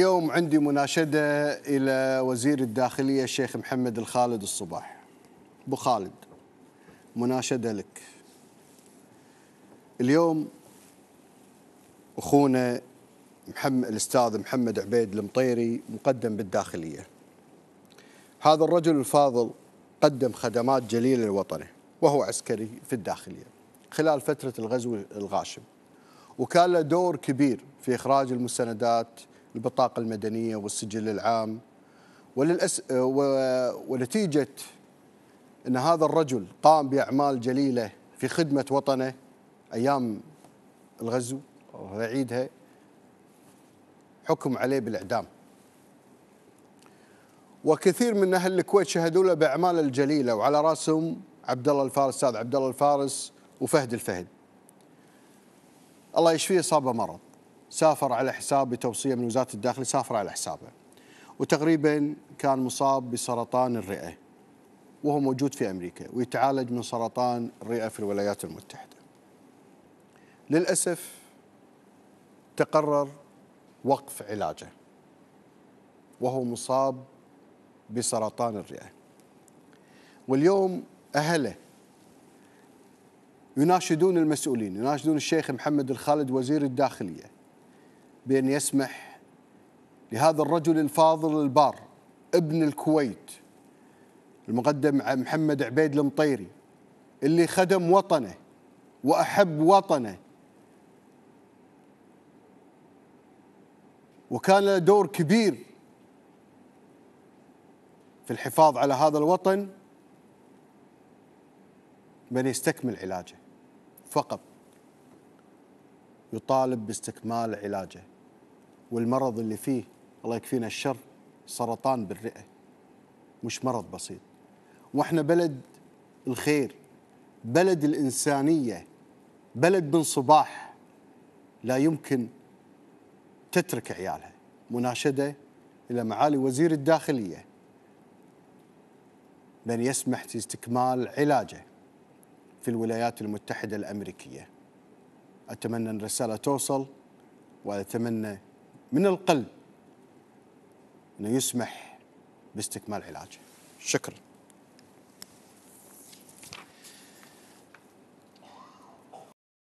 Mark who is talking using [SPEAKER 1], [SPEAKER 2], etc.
[SPEAKER 1] اليوم عندي مناشدة إلى وزير الداخلية الشيخ محمد الخالد الصباح أبو خالد مناشدة لك اليوم أخونا محمد الأستاذ محمد عبيد المطيري مقدم بالداخلية هذا الرجل الفاضل قدم خدمات جليلة لوطنه وهو عسكري في الداخلية خلال فترة الغزو الغاشم وكان له دور كبير في إخراج المستندات البطاقة المدنية والسجل العام وللأس... ونتيجة أن هذا الرجل قام بأعمال جليلة في خدمة وطنه أيام الغزو وعيدها حكم عليه بالإعدام وكثير من أهل الكويت شهدوا له بأعماله الجليلة وعلى رأسهم عبد الله الفارس أستاذ عبد الله الفارس وفهد الفهد الله يشفيه صاب مرض سافر على حساب بتوصية من وزارة الداخلية سافر على حسابه وتقريبا كان مصاب بسرطان الرئة وهو موجود في أمريكا ويتعالج من سرطان الرئة في الولايات المتحدة للأسف تقرر وقف علاجه وهو مصاب بسرطان الرئة واليوم أهله يناشدون المسؤولين يناشدون الشيخ محمد الخالد وزير الداخلية بأن يسمح لهذا الرجل الفاضل البار ابن الكويت المقدم محمد عبيد المطيري اللي خدم وطنه وأحب وطنه وكان له دور كبير في الحفاظ على هذا الوطن من يستكمل علاجه فقط يطالب باستكمال علاجه والمرض اللي فيه الله يكفينا الشر سرطان بالرئة مش مرض بسيط واحنا بلد الخير بلد الإنسانية بلد من صباح لا يمكن تترك عيالها مناشدة إلى معالي وزير الداخلية بأن يسمح في استكمال علاجه في الولايات المتحدة الأمريكية أتمنى أن الرسالة توصل وأتمنى من القلب أنه يسمح باستكمال علاجه شكرا